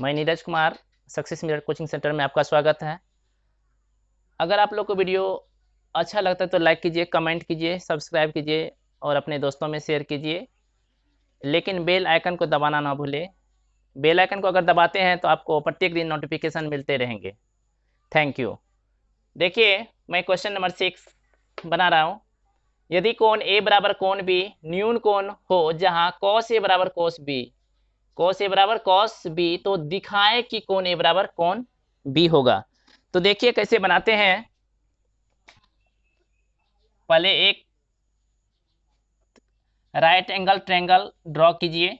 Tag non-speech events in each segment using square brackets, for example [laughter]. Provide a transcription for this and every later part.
मैं Neeraj Kumar success mirror coaching centre में आपका स्वागत है अगर आप लोग को वीडियो अच्छा लगता है तो लाइक कीजिए कमेंट कीजिए सब्सक्राइब कीजिए और अपने दोस्तों में शेयर कीजिए लेकिन बेल आइकन को दबाना ना भूले बेल आइकन को अगर दबाते हैं तो आपको प्रत्येक दिन नोटिफिकेशन मिलते रहेंगे थैंक यू देखिए मैं क्वेश्चन नंबर सिक्स बना रहा हूँ यदि कौन ए बराबर कौन बी न्यून कौन हो जहाँ कौश ए बराबर कौश बी कॉस ए बराबर कॉस बी तो दिखाए कि कौन ए बराबर कौन बी होगा तो देखिए कैसे बनाते हैं पहले एक राइट एंगल ट्रेंगल ड्रॉ कीजिए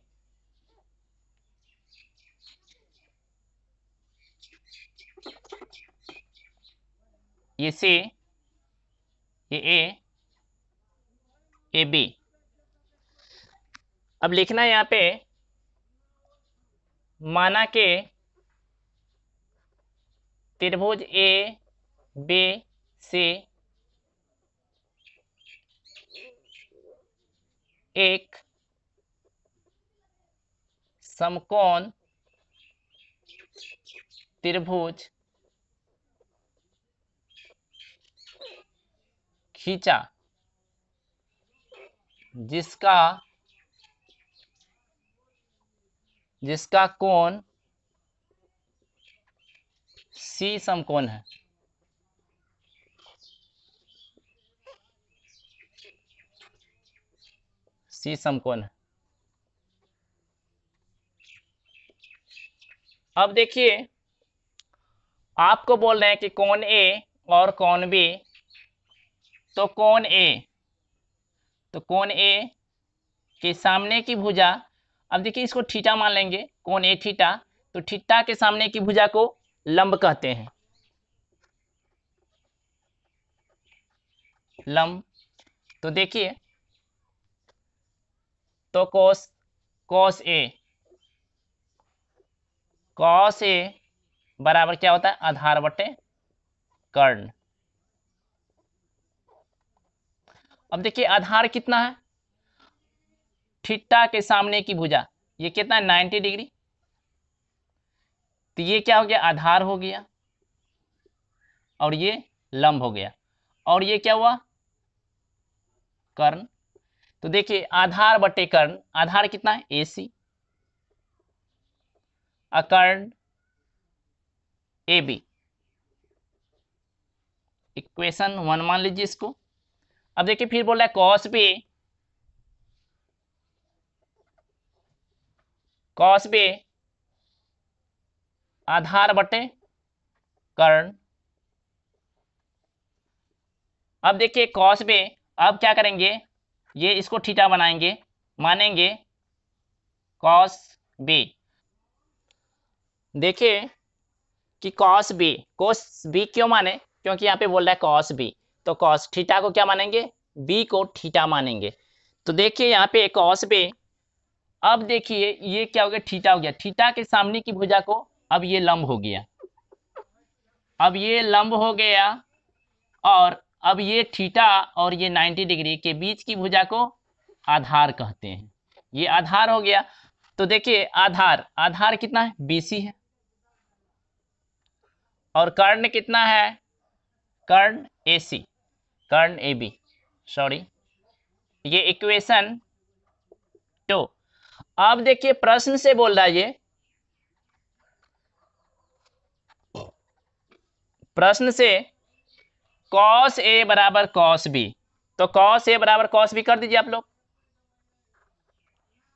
ये सी ये ए ए बी अब लिखना है यहाँ पे माना के त्रिभुज ए बी सी एक समकोण त्रिभुज खींचा जिसका जिसका कोण सी समकोण है सी समकोण है अब देखिए आपको बोल रहे हैं कि कौन ए और कौन बी तो कौन ए तो कौन ए के सामने की भुजा अब देखिए इसको ठीटा मान लेंगे कौन ए ठीटा तो ठीटा के सामने की भुजा को लंब कहते हैं लंब तो देखिए तो कोस कोस ए कॉस ए बराबर क्या होता है आधार बटे कर्ण अब देखिए आधार कितना है ठिट्टा के सामने की भुजा ये कितना है नाइन्टी डिग्री तो ये क्या हो गया आधार हो गया और ये लंब हो गया और ये क्या हुआ कर्ण तो देखिए आधार बटे कर्ण आधार कितना है AC सी अकर्ण ए बी इक्वेशन वन मान लीजिए इसको अब देखिए फिर बोला है कॉस बी कॉस बे आधार बटे कर्ण अब देखिए कॉस बे अब क्या करेंगे ये इसको ठीटा बनाएंगे मानेंगे कॉस बे देखिए कि कॉस बी कॉस बी क्यों माने क्योंकि यहाँ पे बोल रहा है कॉस बी तो कॉस ठीटा को क्या मानेंगे बी को ठीटा मानेंगे तो देखिए यहाँ पे कॉस बे अब देखिए ये क्या हो गया ठीटा हो गया ठीटा के सामने की भुजा को अब ये लंब हो गया अब ये लंब हो गया और अब ये ठीटा और ये 90 डिग्री के बीच की भुजा को आधार कहते हैं ये आधार हो गया तो देखिए आधार आधार कितना है बीसी है और कर्ण कितना है कर्ण सी कर्ण बी सॉरी ये इक्वेशन अब देखिए प्रश्न से बोल रहा है ये प्रश्न से कॉस ए बराबर कॉस बी तो कॉस ए बराबर कॉस बी कर दीजिए आप लोग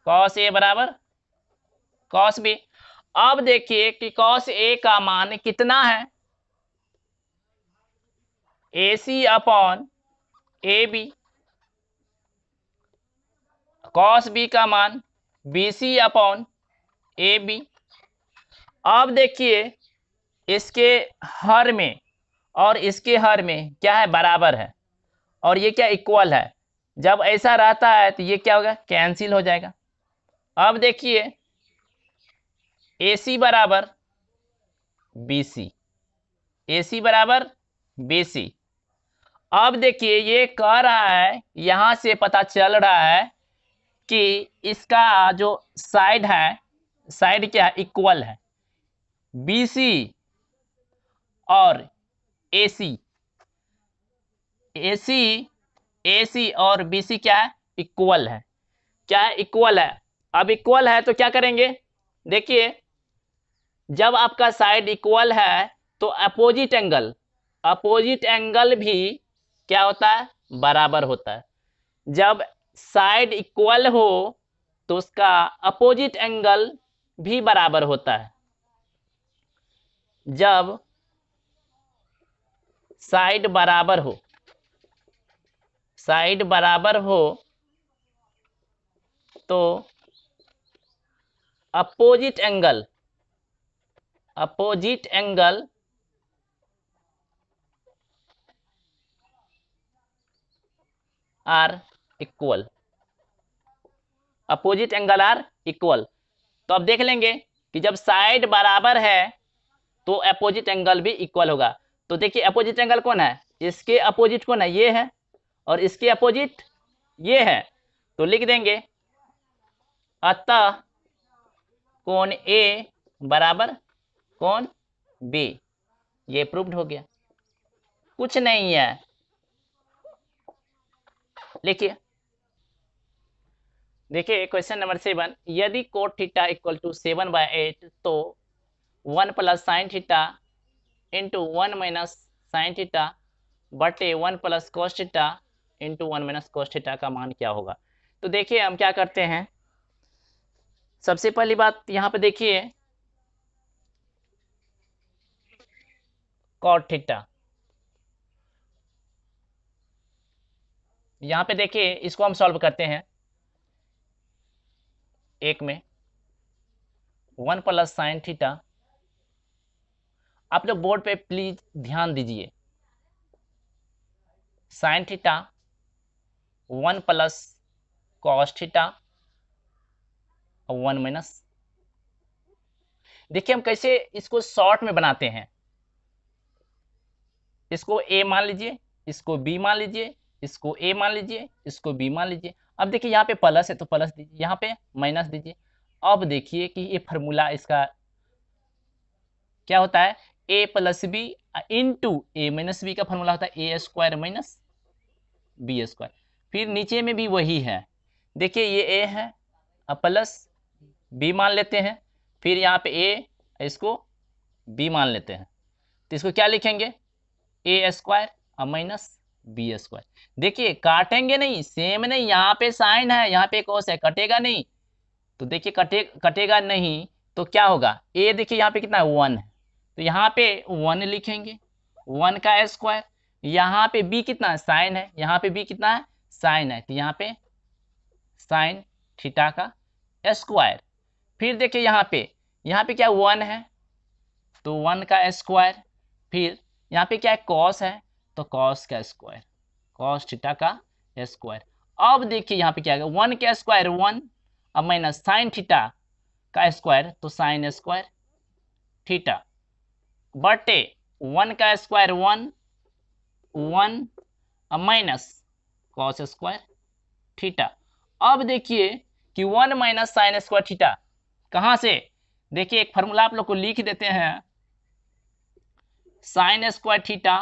कॉस ए बराबर कॉस बी अब देखिए कि कॉस ए का मान कितना है A C upon A B cos B का मान B C upon A B अब देखिए इसके हर में और इसके हर में क्या है बराबर है और ये क्या इक्वल है जब ऐसा रहता है तो ये क्या होगा कैंसिल हो जाएगा अब देखिए ए सी बराबर बी सी ए सी बराबर बी सी अब देखिए ये कह रहा है यहाँ से पता चल रहा है कि इसका जो साइड है साइड क्या है इक्वल है बी सी और ए सी ए सी ए सी और बी सी क्या है इक्वल है क्या है इक्वल है अब इक्वल है तो क्या करेंगे देखिए जब आपका साइड इक्वल है तो अपोजिट एंगल अपोजिट एंगल भी क्या होता है बराबर होता है जब साइड इक्वल हो तो उसका अपोजिट एंगल भी बराबर होता है जब साइड बराबर हो साइड बराबर हो तो opposite angle opposite angle are equal opposite angle are equal तो अब देख लेंगे कि जब साइड बराबर है तो अपोजिट एंगल भी इक्वल होगा तो देखिए अपोजिट एंगल कौन है इसके अपोजिट कौन है ये है और इसके अपोजिट ये है तो लिख देंगे अतः कौन ए बराबर कौन बी ये प्रूव्ड हो गया कुछ नहीं है लिखिए देखिए क्वेश्चन नंबर सेवन यदि cot theta equal to seven by eight तो one plus sine theta into one minus sine theta बटे one plus cos theta into one minus cos theta का मान क्या होगा तो देखिए हम क्या करते हैं सबसे पहली बात यहाँ पे देखिए कॉट थीटा यहाँ पे देखिए इसको हम सॉल्व करते हैं एक में वन प्लस साइन थीटा आप लोग बोर्ड पे प्लीज ध्यान दीजिए sine theta one plus cos theta और वन माइनस देखिए हम कैसे इसको शॉर्ट में बनाते हैं इसको ए मान लीजिए इसको बी मान लीजिए इसको ए मान लीजिए इसको बी मान लीजिए अब देखिए यहाँ पे प्लस है तो प्लस दीजिए यहाँ पे माइनस दीजिए अब देखिए कि ये फॉर्मूला इसका क्या होता है A plus B into A minus B का फॉर्मूला होता है A square minus B square फिर नीचे में भी वही है देखिए ये ए है अब प्लस बी मान लेते हैं फिर यहाँ पे ए इसको बी मान लेते हैं तो इसको क्या लिखेंगे ए स्क्वायर और माइनस बी स्क्वायर देखिए काटेंगे नहीं सेम नहीं यहाँ पे साइन है यहाँ पे कोस है कटेगा नहीं तो देखिए कटे कटेगा नहीं तो क्या होगा ए देखिए यहाँ पे कितना है वन है तो यहाँ पे वन लिखेंगे वन का स्क्वायर यहाँ पे बी कितना साइन है यहाँ पे बी कितना है साइन है तो यहाँ पे साइन थीटा का स्क्वायर फिर देखिए यहाँ पे यहाँ पे क्या वन है तो वन का स्क्वायर फिर यहाँ पे क्या है कॉस है तो कॉस का स्क्वायर कॉस थीटा का स्क्वायर अब देखिए यहाँ पे क्या है वन का स्क्वायर वन अब माइनस साइन थीटा का स्क्वायर तो साइन स्क्वायर थीटा बटे वन का स्क्वायर वन वन अब माइनस कॉस स्क्वायर थीटा अब देखिए कि one minus sine square theta कहाँ से देखिए एक फार्मूला आप लोग को लिख देते हैं sine square theta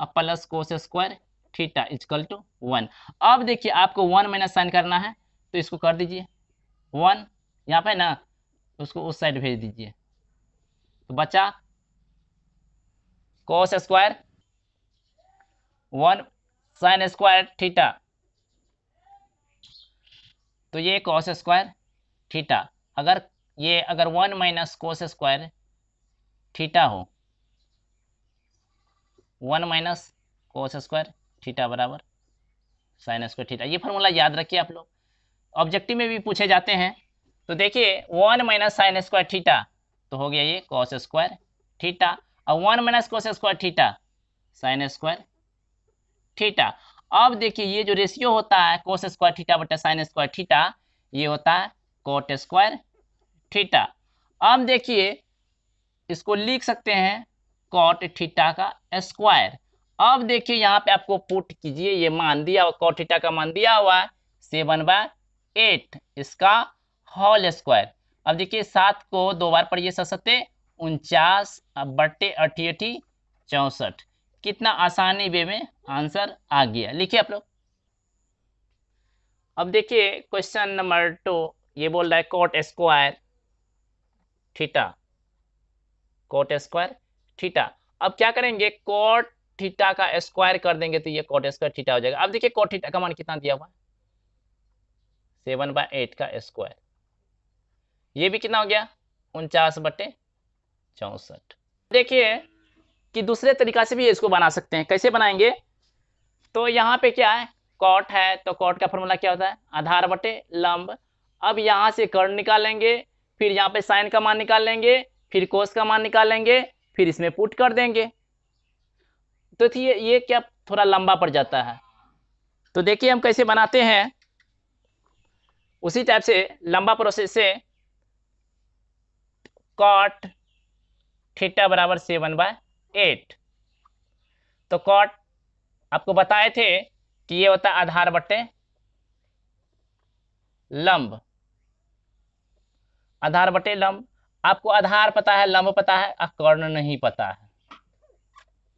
plus cos square theta equal to one अब देखिए आपको वन माइनस साइन करना है तो इसको कर दीजिए वन यहाँ पे ना उसको उस साइड भेज दीजिए तो बचा cos square one sine square theta तो ये कोस स्क्वायर थीटा अगर ये अगर one minus cos square theta हो one minus cos square theta बराबर साइन स्क्वायर थीटा ये फॉर्मूला याद रखिए आप लोग ऑब्जेक्टिव में भी पूछे जाते हैं तो देखिए one minus sine square theta तो हो गया ये कॉस स्क्वायर थीटा और one minus cos square theta sine square theta अब देखिए ये जो रेशियो होता है कोस स्क्वायर थीटा बटा साइन स्क्वायर थीटा ये होता है कोट स्क्वायर थीटा अब देखिए इसको लिख सकते हैं कॉट ठीटा का स्क्वायर अब देखिए यहाँ पे आपको पुट कीजिए ये मान दिया कॉट ठीटा का मान दिया हुआ है सेवन बाय एट इसका होल स्क्वायर अब देखिए सात को दो बार पढ़िए सत सत्ते उनचास बट्टे अठी अठी चौंसठ कितना आसानी वे में आंसर आ गया लिखिए आप लोग अब देखिए क्वेश्चन नंबर टू ये बोल रहा है cot square theta cot square theta अब क्या करेंगे कॉट थीटा का स्क्वायर कर देंगे तो ये कॉट स्क्वायर थीटा हो जाएगा अब देखिए कॉट थीटा का मान कितना दिया हुआ सेवन बाय एट का स्क्वायर ये भी कितना हो गया उनचास बटे चौसठ देखिए कि दूसरे तरीका से भी इसको बना सकते हैं कैसे बनाएंगे तो यहाँ पे क्या है कॉट है तो कॉट का फॉर्मूला क्या होता है आधार बटे लंब अब यहाँ से कर्ण निकालेंगे फिर यहाँ पे साइन का मान निकाल लेंगे फिर कोस का मान निकालेंगे फिर इसमें पुट कर देंगे तो ये ये क्या थोड़ा लंबा पड़ जाता है तो देखिए हम कैसे बनाते हैं उसी टाइप से लंबा प्रोसेस से कॉट थीटा बराबर सेवन बाय एट तो कॉट आपको बताए थे कि ये होता आधार बटे लंब आधार बटे लंब आपको आधार पता है लंब पता है और कर्ण नहीं पता है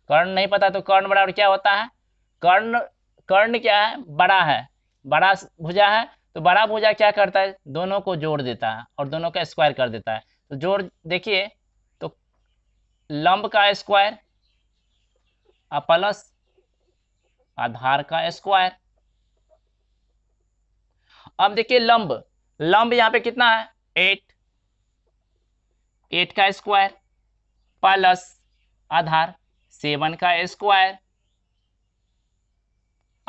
कर्ण नहीं पता तो कर्ण बराबर क्या होता है कर्ण कर्ण क्या है बड़ा है बड़ा भुजा है तो बड़ा भुजा क्या करता है दोनों को जोड़ देता है और दोनों का स्क्वायर कर देता है तो जोड़ देखिए तो लंब का स्क्वायर प्लस आधार का स्क्वायर अब देखिए लंब लंब यहां पे कितना है एट एट का स्क्वायर प्लस आधार सेवन का स्क्वायर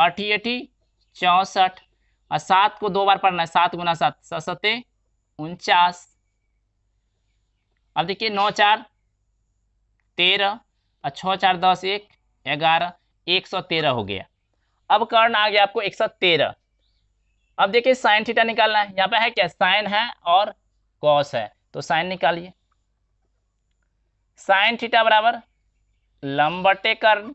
अठी अठी चौंसठ और सात को दो बार पढ़ना है सात गुना सात सत उनचास अब देखिए नौ चार तेरह और छः चार दस एक ग्यारह एक सौ तेरह हो गया अब कर्ण आ गया आपको एक सौ तेरह अब देखिए साइन थीटा निकालना है यहाँ पे है क्या साइन है और कॉस है तो साइन निकालिए साइन थीटा बराबर लंबटे कर्ण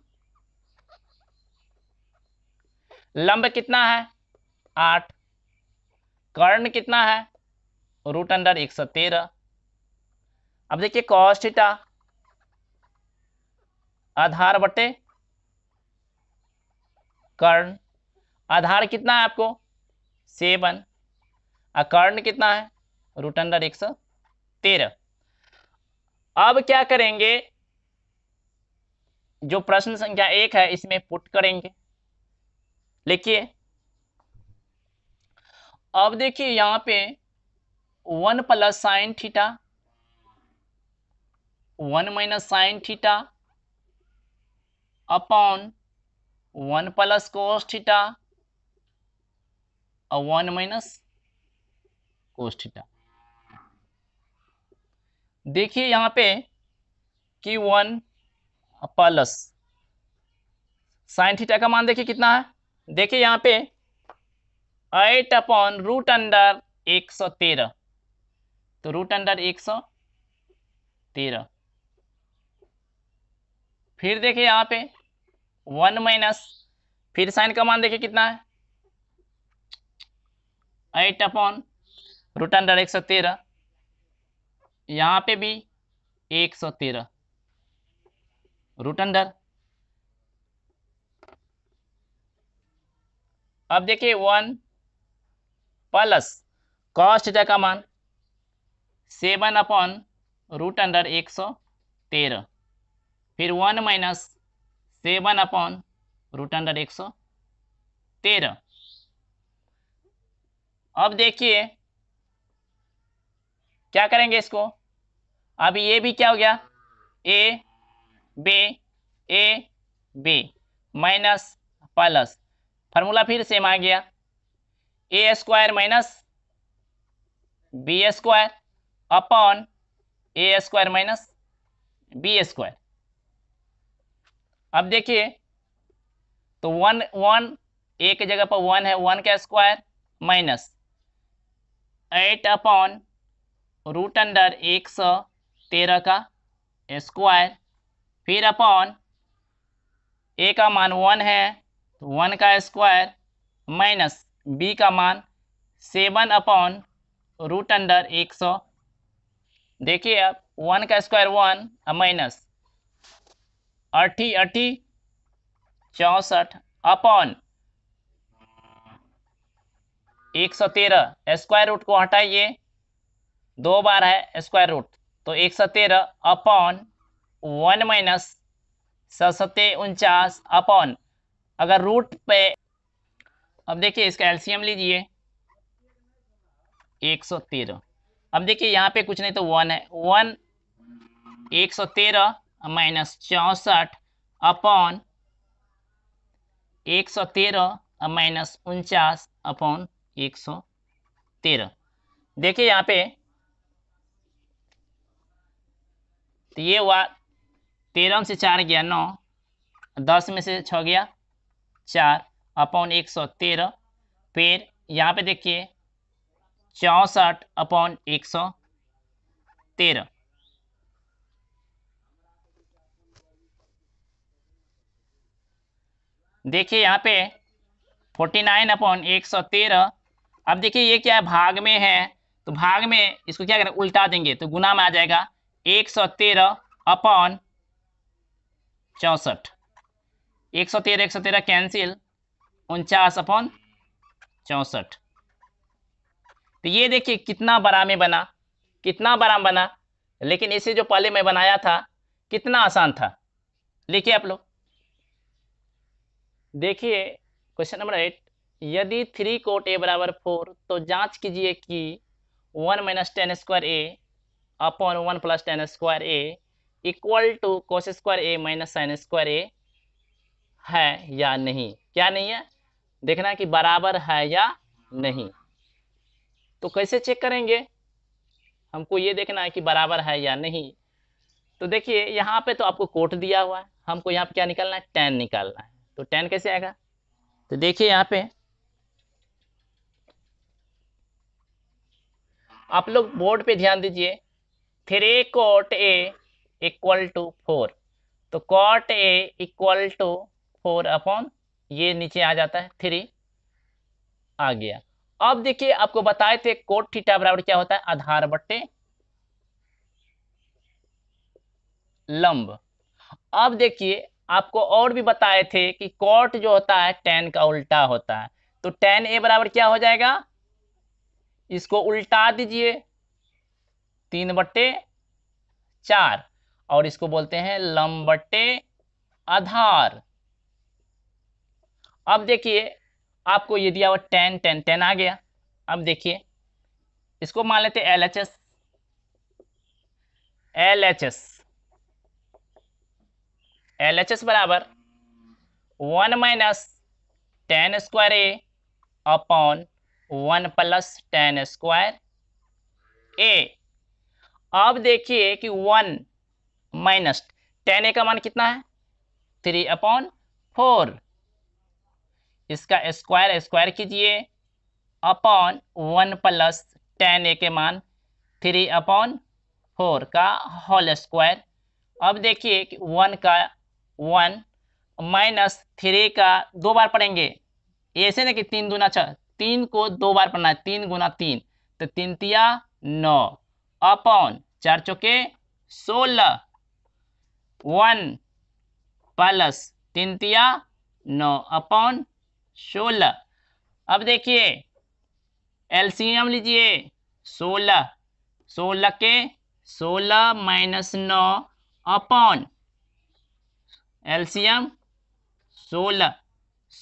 लंब कितना है आठ कर्ण कितना है रूट अंडर एक सौ तेरह अब देखिए कॉस थीटा आधार बटे कर्ण आधार कितना है आपको सेवन और कर्ण कितना है रूट अंडर एक सौ तेरह अब क्या करेंगे जो प्रश्न संख्या एक है इसमें पुट करेंगे लिखिए अब देखिए यहां पे one plus sine theta one minus sine theta upon one plus cos theta और वन माइनस कोस थीटा देखिए यहाँ पे कि वन प्लस साइन थीटा का मान देखिए कितना है देखिए यहाँ पे एट अपॉन रूट अंडर एक सौ तेरह तो रूट अंडर एक सौ तेरह फिर देखिए यहाँ पे वन माइनस फिर साइन का मान देखिए कितना है एट अपॉन रूट अंडर एक सौ तेरह यहाँ पे भी 113 रूट अंडर अब देखिए वन प्लस कॉस्ट थीटा का मान सेवन अपॉन रूट अंडर एक सौ तेरह फिर one minus seven upon root under एक सौ तेरह अब देखिए क्या करेंगे इसको अब ये भी क्या हो गया A B A B minus plus formula फिर सेम आ गया A square minus B square upon A square minus B square अब देखिए तो वन वन ए के जगह पर वन है वन का square minus eight upon root under एक सौ तेरह का स्क्वायर फिर अपॉन ए का मान वन है तो वन का स्क्वायर माइनस बी का मान सेवन अपॉन रूट अंडर एक सौ देखिए अब वन का स्क्वायर वन माइनस अट्ठी अट्ठी चौंसठ अपॉन एक सौ तेरह स्क्वायर रूट को हटाइए दो बार है स्क्वायर रूट तो एक सौ तेरह अपॉन वन माइनस सत्ते उनचास अपॉन अगर रूट पे अब देखिए इसका एलसीएम लीजिए एक सौ तेरह अब देखिए यहाँ पे कुछ नहीं तो वन है वन एक सौ तेरह माइनस चौंसठ अपॉन एक सौ तेरह माइनस उनचास अपॉन एक सौ तेरह देखिए यहाँ पे तो ये हुआ तेरह में से चार गया नौ दस में से छः गया चार अपॉन एक सौ तेरह फिर यहाँ पे देखिए चौंसठ अपॉन एक सौ तेरह देखिए यहाँ पे फोर्टी नाइन अपॉन एक सौ तेरह अब देखिए ये क्या है भाग में है तो भाग में इसको क्या करें उल्टा देंगे तो गुना में आ जाएगा एक सौ तेरह अपॉन चौसठ एक सौ तेरह एक सौ तेरह कैंसिल उनचास अपॉन चौसठ तो ये देखिए कितना बड़ा में बना कितना बड़ा बना लेकिन इसे जो पहले मैं बनाया था कितना आसान था लिखिए आप लोग देखिए क्वेश्चन नंबर एट यदि थ्री कोट ए बराबर फोर तो जांच कीजिए कि one minus tan square A upon one plus tan square A equal to cos square A minus sine square A है या नहीं क्या नहीं है देखना कि बराबर है या नहीं तो कैसे चेक करेंगे हमको ये देखना है कि बराबर है या नहीं तो देखिए यहाँ पे तो आपको कोट दिया हुआ है हमको यहाँ पे क्या निकालना है टेन निकालना है तो टेन कैसे आएगा तो देखिए यहाँ पे आप लोग बोर्ड पे ध्यान दीजिए three cot A equal to four तो cot A equal to four upon ये नीचे आ जाता है थ्री आ गया अब देखिए आपको बताए थे कोट थीटा बराबर क्या होता है आधार बट्टे लंब अब देखिए आपको और भी बताए थे कि कॉट जो होता है टेन का उल्टा होता है तो टेन ए बराबर क्या हो जाएगा इसको उल्टा दीजिए तीन बट्टे चार और इसको बोलते हैं लम आधार अब देखिए आपको ये दिया हुआ टेन टेन टेन आ गया अब देखिए इसको मान लेते L H S L H S L H S बराबर one minus tan square A upon one plus tan square A अब देखिए कि वन माइनस टेन ए का मान कितना है थ्री अपॉन फोर इसका स्क्वायर स्क्वायर कीजिए upon one plus tan A के मान थ्री अपॉन फोर का होल स्क्वायर अब देखिए कि वन का वन माइनस थ्री का दो बार पढ़ेंगे ऐसे ना कि तीन दूना छ तीन को दो बार पढ़ना है तीन गुना तीन तो तीन तिया नौ अपॉन चार चौके सोलह वन प्लस तीन तिया नौ अपॉन सोलह अब देखिए एलसीएम लीजिए सोलह सोलह के सोलह माइनस नौ अपॉन एलसीएम सोलह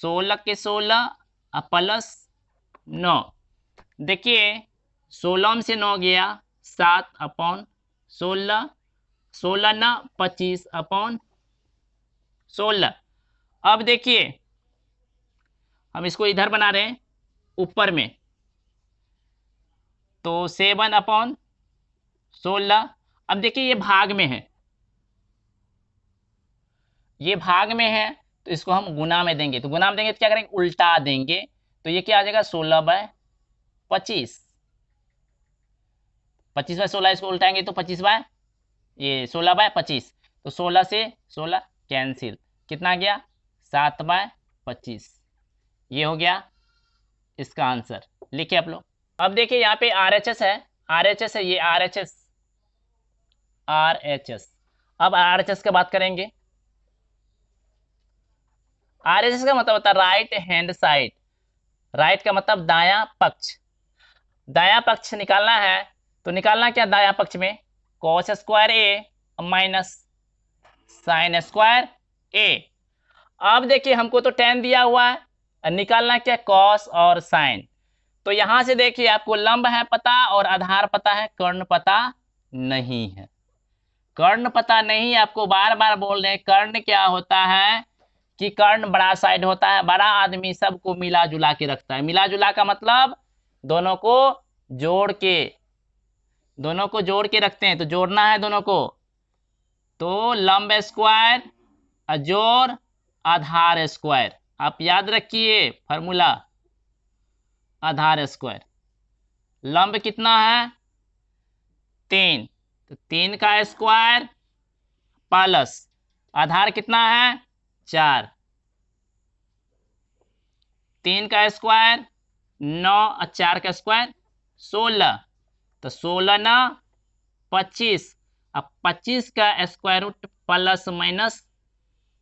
सोलह के सोलह प्लस नौ देखिए सोलह में से नौ गया सात अपॉन सोलह सोलह न पच्चीस अपॉन सोलह अब देखिए हम इसको इधर बना रहे हैं ऊपर में तो सेवन अपॉन सोलह अब देखिए ये भाग में है ये भाग में है तो इसको हम गुना में देंगे तो गुना में देंगे तो क्या करेंगे उल्टा देंगे तो ये क्या आ जाएगा सोलह बाय पच्चीस पच्चीस बाय सोलह इसको उल्टाएंगे तो पच्चीस बाय ये सोलह बाय पच्चीस तो सोलह से सोलह कैंसिल कितना गया सात बाय पच्चीस ये हो गया इसका आंसर लिखिए आप लोग अब देखिए यहाँ पे आर एच एस है आर एच एस है ये R H S R H S अब आर एच एस का बात करेंगे आर एच एस का मतलब होता है राइट हैंड साइड राइट का मतलब दाया पक्ष दाया पक्ष निकालना है तो निकालना क्या दाया पक्ष में cos square A minus sine square A अब देखिए हमको तो टेन दिया हुआ है निकालना क्या कॉस और साइन तो यहां से देखिए आपको लंब है पता और आधार पता है कर्ण पता नहीं है कर्ण पता नहीं आपको बार बार बोल रहे हैं कर्ण क्या होता है कि कर्ण बड़ा साइड होता है बड़ा आदमी सबको मिला जुला के रखता है मिला जुला का मतलब दोनों को जोड़ के दोनों को जोड़ के रखते हैं तो जोड़ना है दोनों को तो लंब स्क्वायर अजोर आधार स्क्वायर आप याद रखिए फार्मूला आधार स्क्वायर लंब कितना है तीन तो तीन का स्क्वायर प्लस आधार कितना है चार तीन का स्क्वायर नौ और चार का स्क्वायर सोलह तो सोलह ना पच्चीस अब पच्चीस का स्क्वायर रूट प्लस माइनस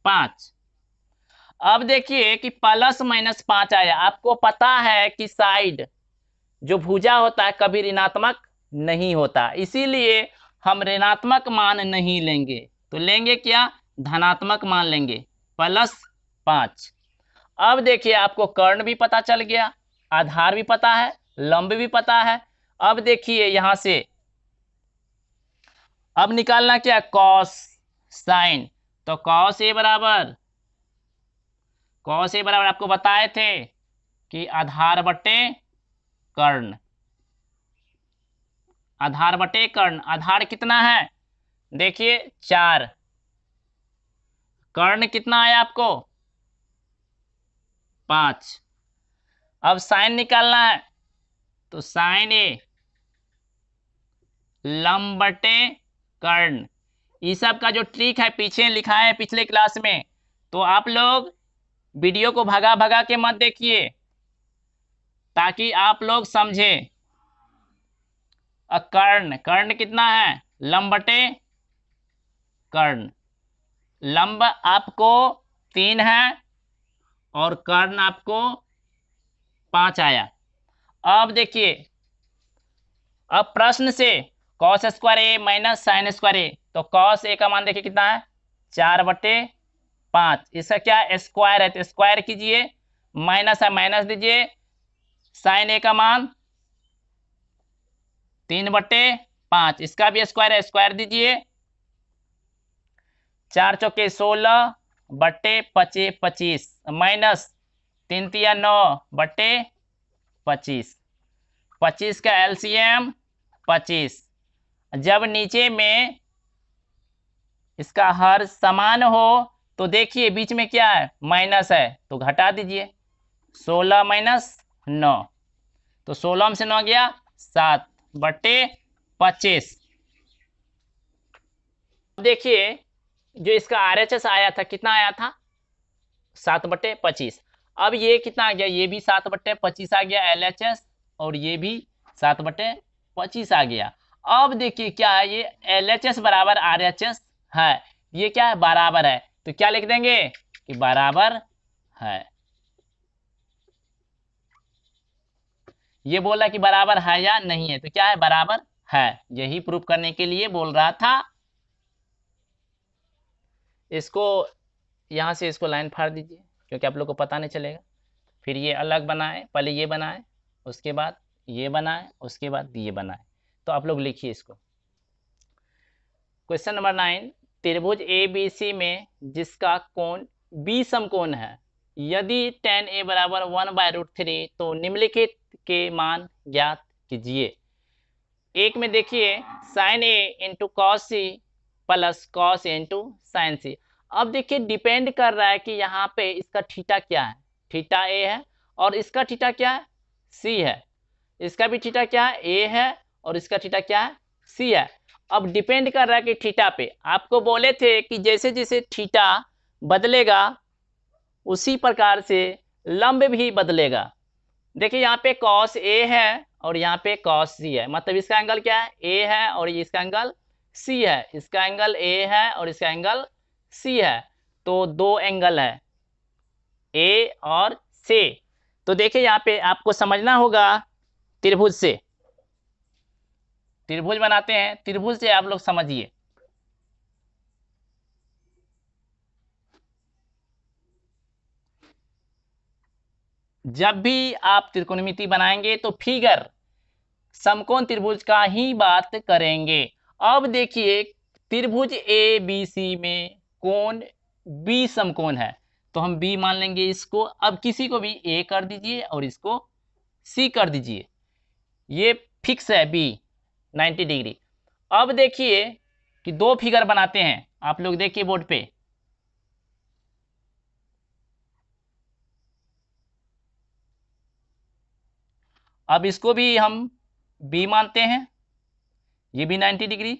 पाँच अब देखिए कि प्लस माइनस पाँच आया आपको पता है कि साइड जो भुजा होता है कभी ऋणात्मक नहीं होता इसीलिए हम ऋणात्मक मान नहीं लेंगे तो लेंगे क्या धनात्मक मान लेंगे प्लस पाँच अब देखिए आपको कर्ण भी पता चल गया आधार भी पता है लंब भी पता है अब देखिए यहां से अब निकालना क्या कॉस साइन तो कॉस ए बराबर कॉस ए बराबर आपको बताए थे कि आधार बटे कर्ण आधार बटे कर्ण आधार कितना है देखिए चार कर्ण कितना है आपको पांच अब साइन निकालना है तो साइन ए लंबटे कर्ण ये सब का जो ट्रिक है पीछे लिखा है पिछले क्लास में तो आप लोग वीडियो को भगा भगा के मत देखिए ताकि आप लोग समझे कर्ण कर्ण कितना है लंबटे कर्ण लंब आपको तीन है और कर्ण आपको पांच आया अब देखिए अब प्रश्न से cos square A minus sine square A तो कॉस ए का मान देखिए कितना है चार बटे पाँच इसका क्या स्क्वायर है तो स्क्वायर कीजिए माइनस है माइनस दीजिए साइन ए का मान तीन बटे पाँच इसका भी स्क्वायर है स्क्वायर दीजिए चार चौके सोलह बटे पचे पच्चीस माइनस तीन तिया नौ बटे पच्चीस पच्चीस का एलसीएम पच्चीस जब नीचे में इसका हर समान हो तो देखिए बीच में क्या है माइनस है तो घटा दीजिए सोलह माइनस नौ तो सोलह में से नौ गया सात बटे पच्चीस देखिए जो इसका आर एच एस आया था कितना आया था सात बटे पच्चीस अब ये कितना आ गया ये भी सात बटे पच्चीस आ गया एल एच एस और ये भी सात बटे पच्चीस आ गया अब देखिए क्या है ये एल एच एस बराबर आर एच एस है ये क्या है बराबर है तो क्या लिख देंगे कि बराबर है ये बोला कि बराबर है या नहीं है तो क्या है बराबर है यही प्रूफ करने के लिए बोल रहा था इसको यहां से इसको लाइन फाड़ दीजिए क्योंकि आप लोग को पता नहीं चलेगा फिर ये अलग बनाए पहले ये बनाए उसके बाद ये बनाए उसके बाद ये बनाए तो आप लोग लिखिए इसको क्वेश्चन नंबर नाइन त्रिभुज ए बी सी में जिसका कोण बी समकोण है यदि टेन ए बराबर वन बाय रूट थ्री तो निम्नलिखित के मान ज्ञात कीजिए एक में देखिए sine A into cos C plus cos A into sine C अब देखिए डिपेंड कर रहा है कि यहाँ पे इसका ठीटा क्या है ठीटा ए है और इसका ठीटा क्या है सी है इसका भी ठीटा क्या है ए है और इसका थीटा क्या है सी है अब डिपेंड कर रहा है कि थीटा पे आपको बोले थे कि जैसे जैसे थीटा बदलेगा उसी प्रकार से लंब भी बदलेगा देखिए यहाँ पे कॉस ए है और यहाँ पे कॉस सी है मतलब इसका एंगल क्या है ए है और इसका एंगल सी है इसका एंगल ए है और इसका एंगल सी है तो दो एंगल है ए और से तो देखिए यहाँ पे आपको समझना होगा त्रिभुज से त्रिभुज बनाते हैं त्रिभुज से आप लोग समझिए जब भी आप त्रिकोणमिति बनाएंगे तो फिगर समकोण त्रिभुज का ही बात करेंगे अब देखिए त्रिभुज ए बी सी में कोण बी समकोण है तो हम बी मान लेंगे इसको अब किसी को भी ए कर दीजिए और इसको सी कर दीजिए ये फिक्स है बी 90 डिग्री अब देखिए कि दो फिगर बनाते हैं आप लोग देखिए बोर्ड पे अब इसको भी हम बी मानते हैं ये भी 90 डिग्री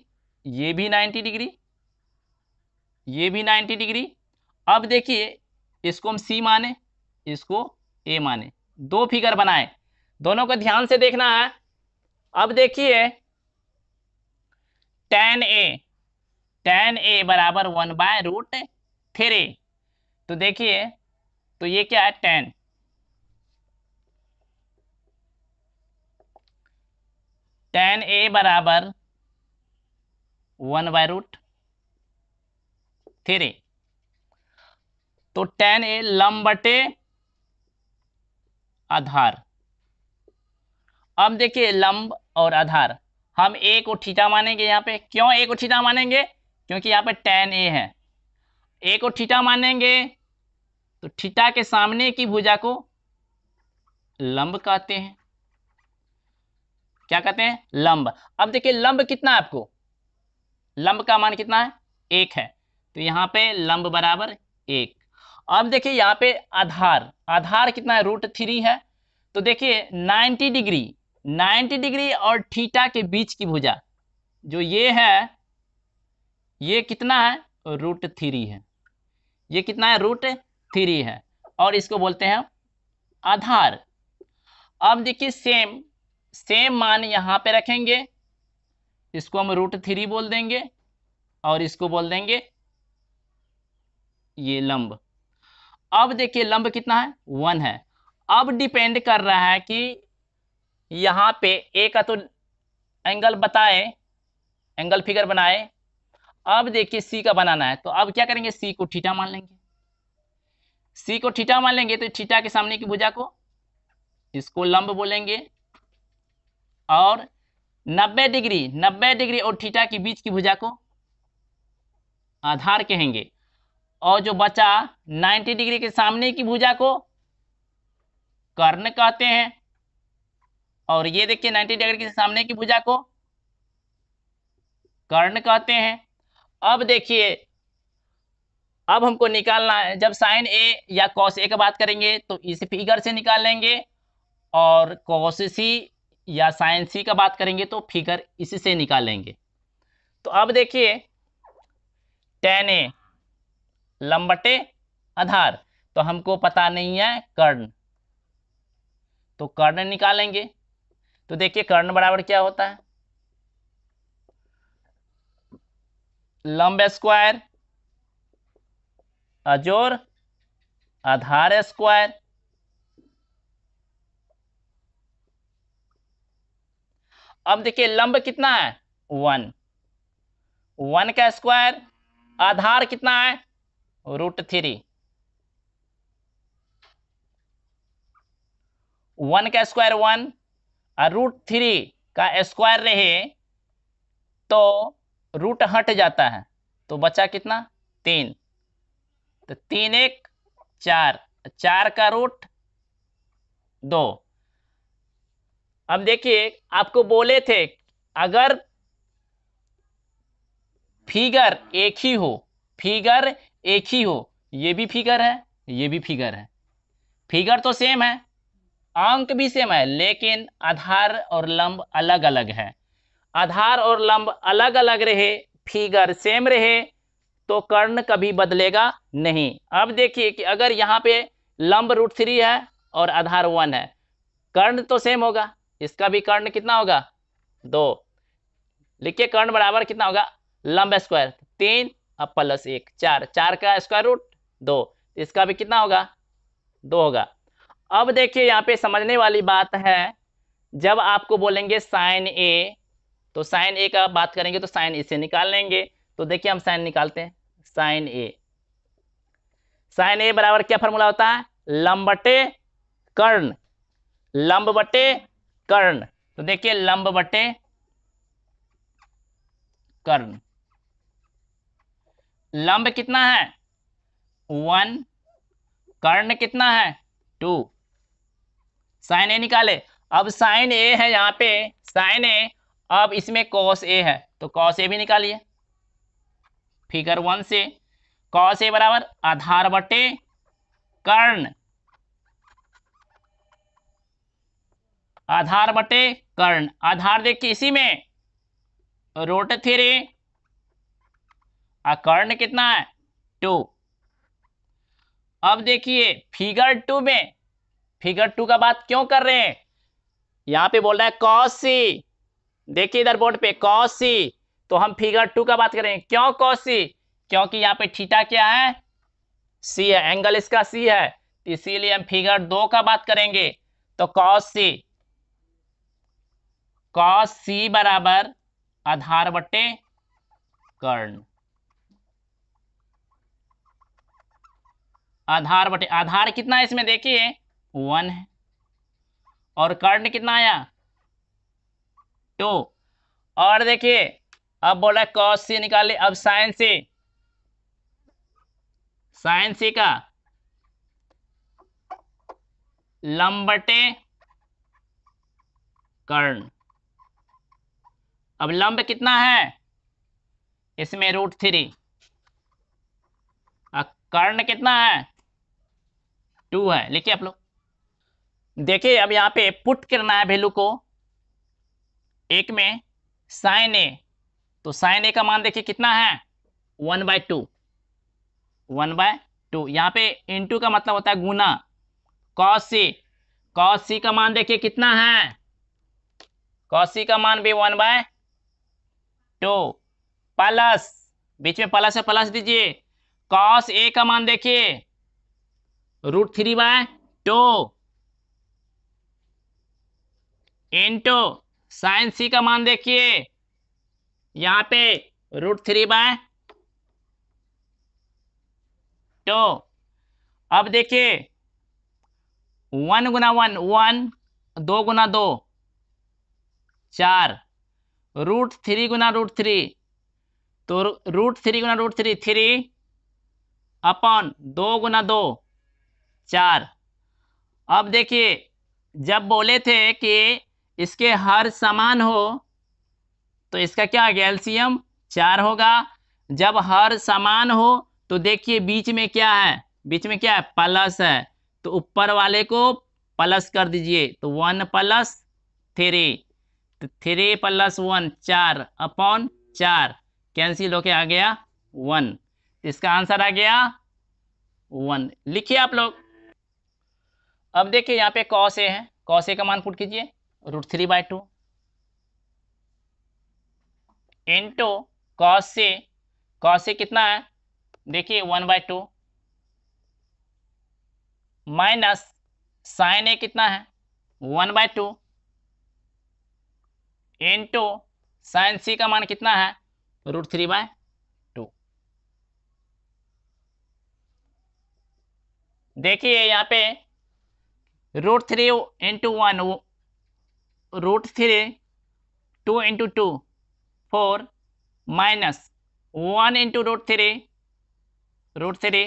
ये भी 90 डिग्री ये भी 90 डिग्री अब देखिए इसको हम सी माने इसको ए माने दो फिगर बनाए दोनों को ध्यान से देखना है अब देखिए टेन ए टेन ए बराबर वन बाय रूट थ्री तो देखिए तो ये क्या है टेन टेन ए बराबर वन बाय रूट थ्री तो टेन ए लंबटे आधार अब देखिए लंब और आधार हम ए को ठीटा मानेंगे यहाँ पे क्यों ए को ठीटा मानेंगे क्योंकि यहाँ पे टेन ए है ए को ठीटा मानेंगे तो ठीटा के सामने की भुजा को लंब कहते हैं क्या कहते हैं लंब अब देखिए लंब कितना है आपको लंब का मान कितना है एक है तो यहाँ पे लंब बराबर एक अब देखिए यहाँ पे आधार आधार कितना है रूट थ्री है तो देखिए 90 डिग्री 90 डिग्री और थीटा के बीच की भुजा जो ये है ये कितना है रूट थ्री है ये कितना है रूट थ्री है और इसको बोलते हैं आधार अब देखिए सेम सेम मान यहाँ पे रखेंगे इसको हम रूट थ्री बोल देंगे और इसको बोल देंगे ये लंब अब देखिए लंब कितना है वन है अब डिपेंड कर रहा है कि यहाँ पे ए का तो एंगल बताए एंगल फिगर बनाए अब देखिए सी का बनाना है तो अब क्या करेंगे सी को ठीठा मान लेंगे सी को ठीठा मान लेंगे तो ठीठा के सामने की भुजा को इसको लंब बोलेंगे और 90 डिग्री 90 डिग्री और ठीठा के बीच की भुजा को आधार कहेंगे और जो बचा 90 डिग्री के सामने की भुजा को कर्ण कहते हैं और ये देखिए 90 डिग्री के सामने की भुजा को कर्ण कहते हैं अब देखिए अब हमको निकालना है जब साइन ए या कॉस ए का बात करेंगे तो इस फिगर से निकाल लेंगे और कॉस सी या साइन सी का बात करेंगे तो फिगर इसी से निकालेंगे तो अब देखिए टेन ए लंबटे आधार तो हमको पता नहीं है कर्ण तो कर्ण निकालेंगे तो देखिए कर्ण बराबर क्या होता है लंब स्क्वायर अजोर आधार स्क्वायर अब देखिए लंब कितना है वन वन का स्क्वायर आधार कितना है रूट थ्री वन का स्क्वायर वन और रूट थ्री का स्क्वायर रहे तो रूट हट जाता है तो बचा कितना तीन तो तीन एक चार चार का रूट दो अब देखिए आपको बोले थे अगर फिगर एक ही हो फिगर एक ही हो ये भी फिगर है ये भी फिगर है फिगर तो सेम है अंक भी सेम है लेकिन आधार और लंब अलग अलग है आधार और लंब अलग अलग रहे फिगर सेम रहे तो कर्ण कभी बदलेगा नहीं अब देखिए कि अगर यहाँ पे लंब रूट थ्री है और आधार वन है कर्ण तो सेम होगा इसका भी कर्ण कितना होगा दो लिखिए कर्ण बराबर कितना होगा लंब स्क्वायर तीन और प्लस एक चार चार का स्क्वायर रूट दो इसका भी कितना होगा दो होगा अब देखिए यहाँ पे समझने वाली बात है जब आपको बोलेंगे साइन ए तो साइन ए का बात करेंगे तो साइन ए से निकाल लेंगे तो देखिए हम साइन निकालते हैं साइन ए साइन ए बराबर क्या फॉर्मूला होता है लंबटे कर्ण लंब बटे कर्ण तो देखिए लंब बटे कर्ण लंब कितना है वन कर्ण कितना है टू साइन ए निकाले अब साइन ए है यहाँ पे साइन ए अब इसमें कॉस ए है तो कॉस ए भी निकालिए फिगर वन से कॉस ए बराबर आधार बटे कर्ण आधार बटे कर्ण आधार देखिए इसी में रोट थ्री और कर्ण कितना है टू अब देखिए फिगर टू में फिगर टू का बात क्यों कर रहे हैं यहां पे बोल रहा है कौ सी देखिए इधर बोर्ड पे कौ सी तो हम फिगर टू का बात हैं क्यों कौ सी क्योंकि यहाँ पे ठीटा क्या है सी है एंगल इसका सी है इसीलिए हम फिगर दो का बात करेंगे तो कौ सी कौ सी बराबर आधार बटे कर्ण आधार बटे आधार कितना है इसमें देखिए वन है और कर्ण कितना आया टू और देखिए अब बोला कॉस से निकाले अब साइन सी साइन से का लंबटे कर्ण अब लंब कितना है इसमें रूट थ्री कर्ण कितना है टू है लिखिए आप लोग देखिए अब यहाँ पे पुट करना है वैल्यू को एक में साइन ए तो साइन ए का मान देखिए कितना है one by two one by two यहाँ पे इंटू का मतलब होता है गुना कॉस सी कॉस सी का मान देखिए कितना है कॉस सी का मान भी वन बाय टू प्लस बीच में प्लस है प्लस दीजिए कॉस ए का मान देखिए root three by two into sine C का मान देखिए यहां पे रूट थ्री बाय टू तो, अब देखिए वन गुना वन वन दो गुना दो चार रूट थ्री गुना रूट थ्री तो रूट थ्री गुना रूट थ्री थ्री अपॉन दो गुना दो चार अब देखिए जब बोले थे कि इसके हर समान हो तो इसका क्या आ एल्सियम चार होगा जब हर समान हो तो देखिए बीच में क्या है बीच में क्या है प्लस है तो ऊपर वाले को प्लस कर दीजिए तो वन प्लस थ्री तो थ्री प्लस वन चार अपॉन चार कैंसिल होके आ गया वन इसका आंसर आ गया वन लिखिए आप लोग अब देखिए यहाँ पे कौ से है कौ से का मान पुट कीजिए root three by two into cos से कॉस से कितना है देखिए one by two minus sine A कितना है one by two into sine C का मान कितना है रूट थ्री बाय टू देखिए यहाँ पे root three into one root three two into two four minus one into root three root three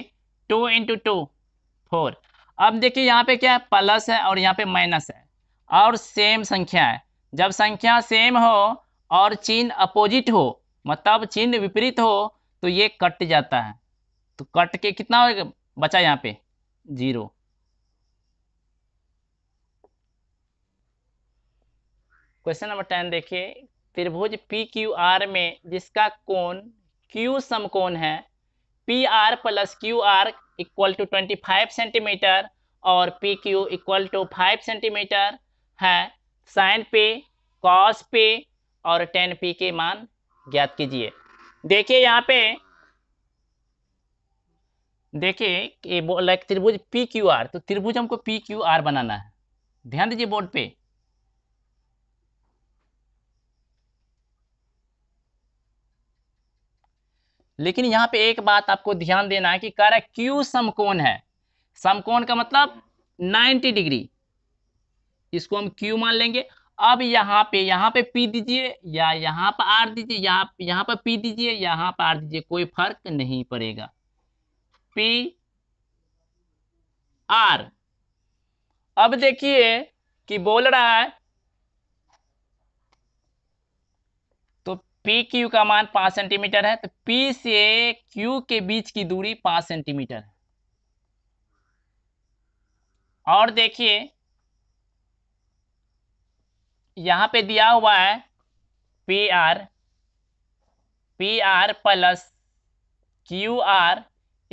two into two four अब देखिए यहाँ पे क्या है प्लस है और यहाँ पे माइनस है और सेम संख्या है जब संख्या सेम हो और चिन्ह अपोजिट हो मतलब चिन्ह विपरीत हो तो ये कट जाता है तो कट के कितना होगा बचा यहाँ पे जीरो क्वेश्चन नंबर टेन देखिए त्रिभुज पी क्यू आर में जिसका कोण क्यू समकोण है P R plus Q R equal to twenty five centimetre और P Q equal to five centimetre है साइन पे कॉस पे और टेन पी के मान ज्ञात कीजिए देखिए यहाँ पे देखिए लाइक त्रिभुज पी क्यू आर तो त्रिभुज हमको पी क्यू आर बनाना है ध्यान दीजिए बोर्ड पे लेकिन यहाँ पे एक बात आपको ध्यान देना है कि कह रहा है क्यू समकोण है समकोण का मतलब 90 डिग्री इसको हम क्यू मान लेंगे अब यहाँ पे यहाँ पे पी दीजिए या यहाँ पर आर दीजिए यहाँ यहाँ पर पी दीजिए यहाँ पर आर दीजिए कोई फर्क नहीं पड़ेगा पी आर अब देखिए कि बोल रहा है पी क्यू का मान पाँच सेंटीमीटर है तो पी से क्यू के बीच की दूरी पाँच सेंटीमीटर है और देखिए यहां पे दिया हुआ है P R P R plus Q R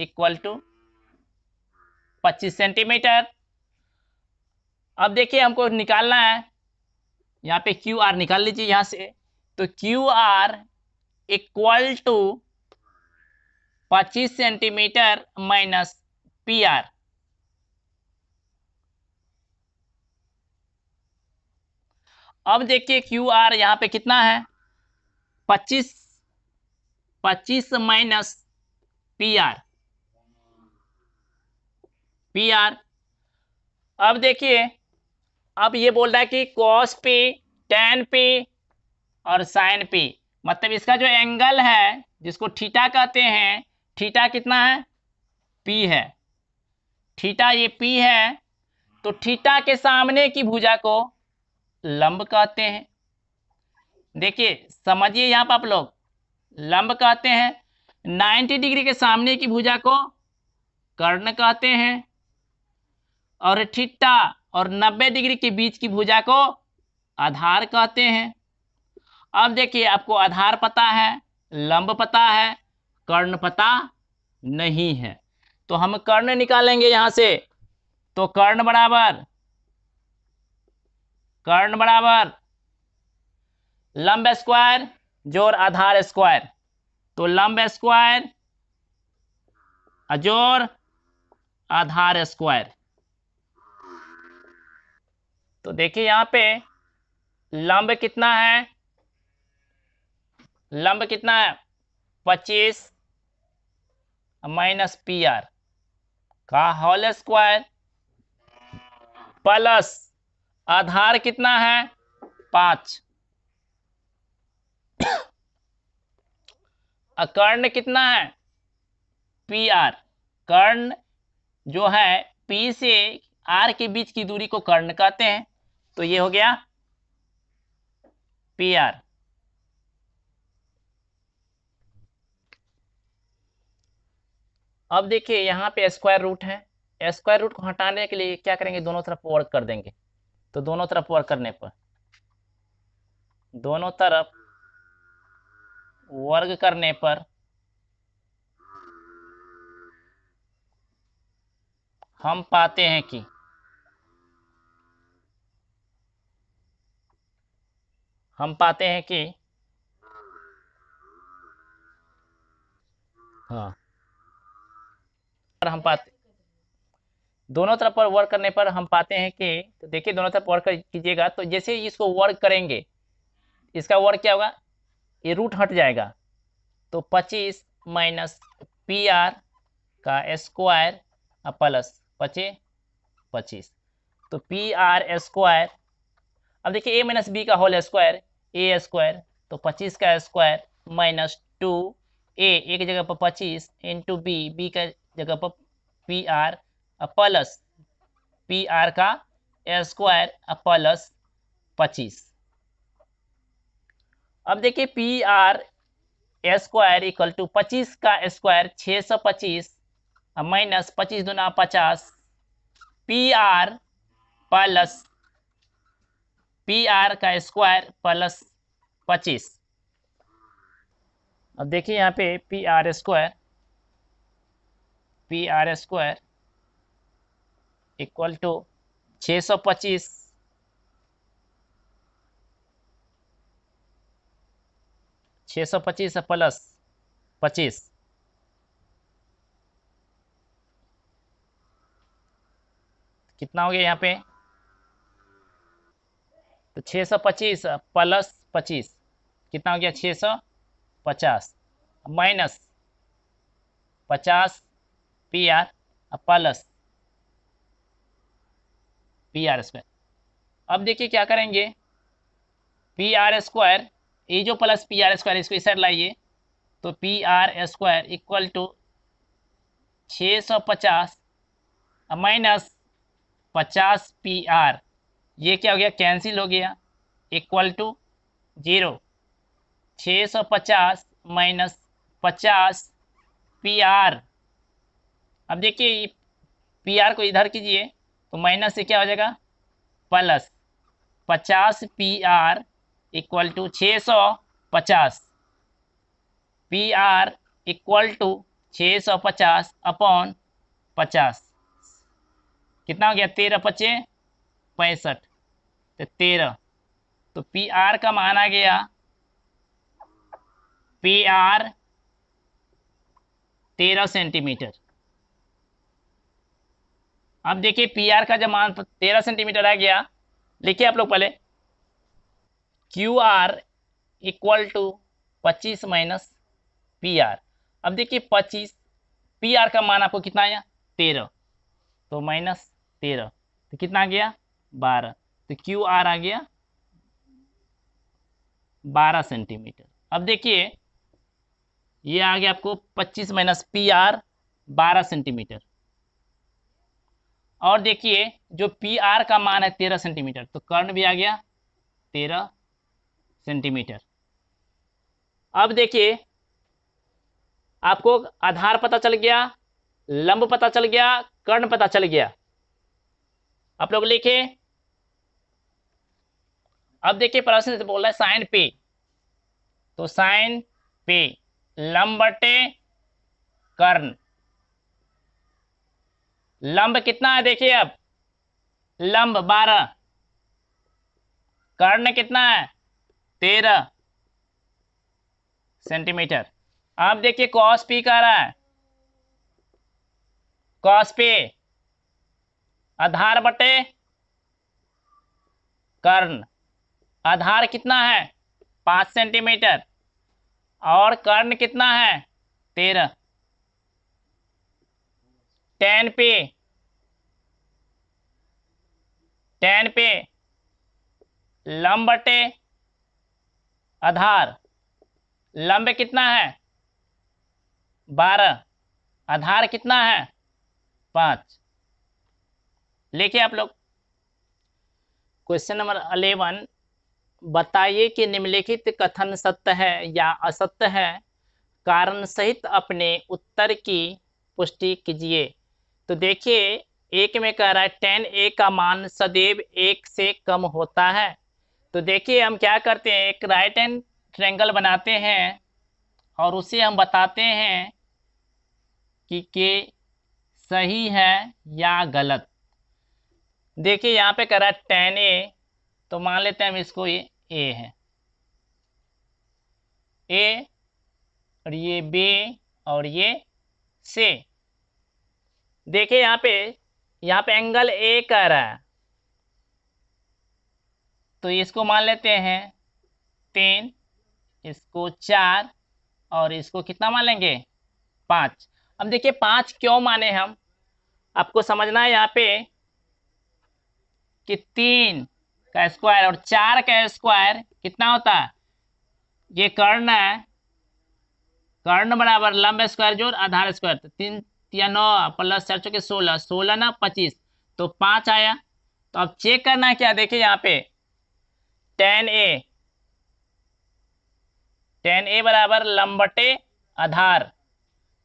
equal to पच्चीस सेंटीमीटर अब देखिए हमको निकालना है यहाँ पे क्यू आर निकाल लीजिए यहाँ से तो क्यू आर इक्वल टू पच्चीस सेंटीमीटर माइनस पी आर अब देखिए क्यू आर यहां पर कितना है पच्चीस पच्चीस minus P R P R अब देखिए अब ये बोल रहा है कि कॉस पी टेन पी और साइन पे मतलब इसका जो एंगल है जिसको ठीटा कहते हैं ठीटा कितना है पी है ठीटा ये पी है तो ठीटा के सामने की भुजा को लंब कहते हैं देखिए समझिए यहाँ पर आप लोग लंब कहते हैं 90 डिग्री के सामने की भुजा को कर्ण कहते हैं और ठीटा और 90 डिग्री के बीच की भुजा को आधार कहते हैं अब देखिए आपको आधार पता है लंब पता है कर्ण पता नहीं है तो हम कर्ण निकालेंगे यहां से तो कर्ण बराबर कर्ण बराबर लंब स्क्वायर जोर आधार स्क्वायर तो लंब स्क्वायर अजोर आधार स्क्वायर तो देखिए यहां पे लंब कितना है लंब कितना है पच्चीस माइनस पी आर का होल स्क्वायर प्लस आधार कितना है पांच [coughs] कर्ण कितना है पी आर कर्ण जो है पी से आर के बीच की दूरी को कर्ण कहते हैं तो ये हो गया पी आर अब देखिए यहाँ पे स्क्वायर रूट है स्क्वायर रूट को हटाने के लिए क्या करेंगे दोनों तरफ वर्क कर देंगे तो दोनों तरफ वर्क करने पर दोनों तरफ वर्ग करने पर हम पाते हैं कि हम पाते हैं कि हाँ पर हम पाते दोनों तरफ पर वर्क करने पर हम पाते हैं कि तो देखिए दोनों तरफ वर्क कीजिएगा तो जैसे इसको वर्क करेंगे इसका वर्क क्या होगा ये रूट हट जाएगा तो 25 माइनस पी का स्क्वायर प्लस पचे पच्चीस तो पी आर स्क्वायर अब देखिए ए माइनस बी का होल स्क्वायर ए स्क्वायर तो 25 का स्क्वायर माइनस टू ए एक जगह पर 25 इंटू बी बी का जगह पर P R plus P R का स्क्वायर प्लस पच्चीस अब देखिए P R square equal to पच्चीस का स्क्वायर छः सौ पच्चीस माइनस पच्चीस दुना पचास P R plus P R का स्क्वायर प्लस पच्चीस अब देखिए यहाँ पे P R square P R square equal to छः सौ पच्चीस छः सौ पच्चीस प्लस पच्चीस कितना हो गया यहाँ पे तो छः सौ पच्चीस प्लस पच्चीस कितना हो गया छः सौ पचास माइनस पचास P R plus P R square अब देखिए क्या करेंगे पी आर स्क्वायर ये जो प्लस पी आर स्क्वायर इसको इस लाइए तो P R square equal to छः सौ पचास माइनस पचास पी आर ये क्या हो गया कैंसिल हो गया इक्वल टू जीरो छः सौ पचास माइनस पचास पी आर अब देखिए पी आर को इधर कीजिए तो माइनस से क्या हो जाएगा प्लस पचास पी आर इक्वल टू छः सौ पचास पी आर इक्वल टू छः सौ पचास अपॉन पचास कितना हो गया तेरह पचे पैंसठ तो तेरह तो पी आर का मान आ गया पी आर तेरह सेंटीमीटर अब देखिए पी आर का जब मान तेरह सेंटीमीटर आ गया लिखिए आप लोग पहले क्यू आर इक्वल टू पच्चीस माइनस पी आर अब देखिए पच्चीस पी आर का मान आपको कितना आया तेरह तो माइनस तेरह तो कितना आ गया बारह तो क्यू आर आ गया बारह सेंटीमीटर अब देखिए ये आ गया आपको पच्चीस माइनस पी आर बारह सेंटीमीटर और देखिए जो पी आर का मान है तेरह सेंटीमीटर तो कर्ण भी आ गया तेरह सेंटीमीटर अब देखिए आपको आधार पता चल गया लंब पता चल गया कर्ण पता चल गया आप लोग लिखे अब देखिए प्रश्न बोल रहा है साइन पे तो साइन पे लंबटे कर्ण लंब कितना है देखिए अब लंब बारह कर्ण कितना है तेरह सेंटीमीटर आप देखिए कॉस पी का रहा है कॉस पे आधार बटे कर्ण आधार कितना है पांच सेंटीमीटर और कर्ण कितना है तेरह टेन पे टेन पे लंब बटे आधार लंब कितना है बारह आधार कितना है पाँच लिखिए आप लोग क्वेश्चन नंबर अलेवन बताइए कि निम्नलिखित कथन सत्य है या असत्य है कारण सहित अपने उत्तर की पुष्टि कीजिए तो देखिए एक में कह रहा है टेन ए का मान सदैव एक से कम होता है तो देखिए हम क्या करते हैं एक राइट हैंड ट्रेंगल बनाते हैं और उसे हम बताते हैं कि के सही है या गलत देखिए यहाँ पे कह रहा है टेन ए तो मान लेते हैं हम इसको ये ए है ए और ये बे और ये से देखिए यहाँ पे यहाँ पे एंगल ए कह रहा है तो इसको मान लेते हैं तीन इसको चार और इसको कितना मान लेंगे पाँच अब देखिए पाँच क्यों माने हम आपको समझना है यहाँ पे कि तीन का स्क्वायर और चार का स्क्वायर कितना होता है ये कर्ण है कर्ण बराबर लंब स्क्वायर जोड़ आधार स्क्वायर तो तीन या नौ प्लस चार चौके सोलह सोलह ना पच्चीस तो पाँच आया तो अब चेक करना है क्या देखिए यहाँ पे टेन ए टेन ए बराबर लंबटे आधार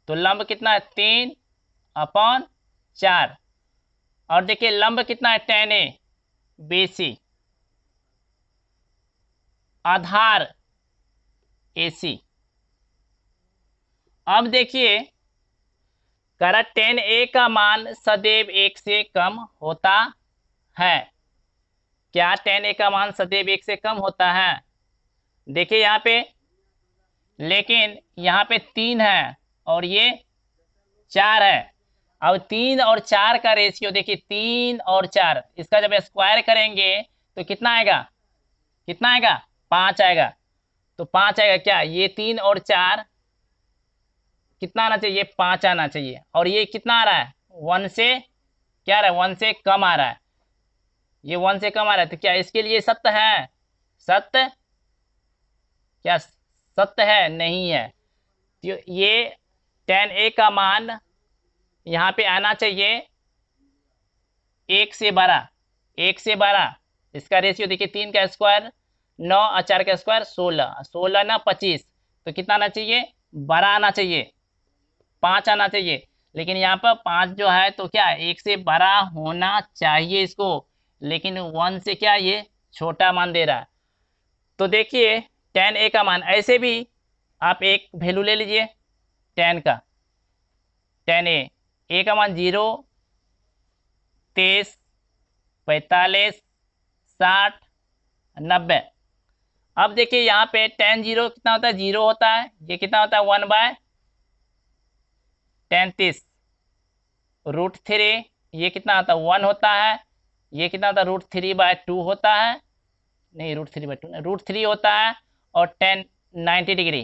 तो लंब कितना है तीन अपॉन चार और देखिए लंब कितना है टेन ए बी सी आधार ए सी अब देखिए कह रहा टेन ए का मान सदैव एक से कम होता है क्या टेन ए का मान सदैव एक से कम होता है देखिए यहाँ पे लेकिन यहाँ पे तीन है और ये चार है अब तीन और चार का रेशियो देखिए तीन और चार इसका जब स्क्वायर करेंगे तो कितना आएगा कितना आएगा पाँच आएगा तो पाँच आएगा क्या ये तीन और चार कितना आना चाहिए पाँच आना चाहिए और ये कितना आ रहा है वन से क्या रहा है वन से कम आ रहा है ये वन से कम आ रहा है तो क्या इसके लिए सत्य है सत्य क्या सत्य है नहीं है तो ये टेन ए का मान यहाँ पे आना चाहिए एक से बारह एक से बारह इसका रेशियो देखिए तीन का स्क्वायर नौ अचार का स्क्वायर सोलह सोलह ना पच्चीस तो कितना आना चाहिए बारह आना चाहिए पाँच आना चाहिए लेकिन यहाँ पर पाँच जो है तो क्या एक से बड़ा होना चाहिए इसको लेकिन वन से क्या ये छोटा मान दे रहा है तो देखिए टेन ए का मान ऐसे भी आप एक वैल्यू ले लीजिए टेन का टेन ए ए का मान जीरो तेईस पैंतालीस साठ नब्बे अब देखिए यहाँ पे टेन जीरो कितना होता है जीरो होता है ये कितना होता है वन बाय तैंतीस रूट थ्री ये कितना आता है वन होता है ये कितना आता है रूट थ्री बाय टू होता है नहीं रूट थ्री बाय टू नहीं रूट थ्री होता है और टेन नाइन्टी डिग्री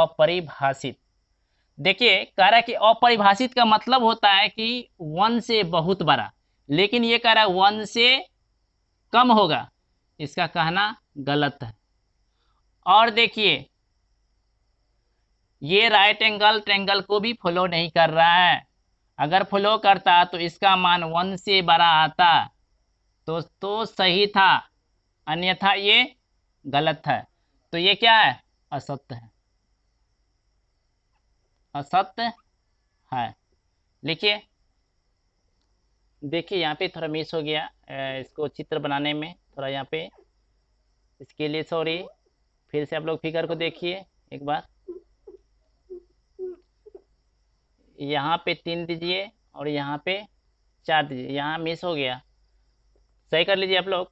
अपरिभाषित देखिए कह रहा है कि अपरिभाषित का मतलब होता है कि वन से बहुत बड़ा लेकिन ये कह रहा है वन से कम होगा इसका कहना गलत है और देखिए ये राइट एंगल ट्रेंगल को भी फॉलो नहीं कर रहा है अगर फॉलो करता तो इसका मान वन से बड़ा आता तो तो सही था अन्यथा ये गलत है तो ये क्या है असत्य है असत्य है लिखिए देखिए यहाँ पे थोड़ा मिस हो गया इसको चित्र बनाने में थोड़ा यहाँ पे इसके लिए सॉरी फिर से आप लोग फिगर को देखिए एक बार यहाँ पे तीन दीजिए और यहाँ पे चार दीजिए यहाँ मिस हो गया सही कर लीजिए आप लोग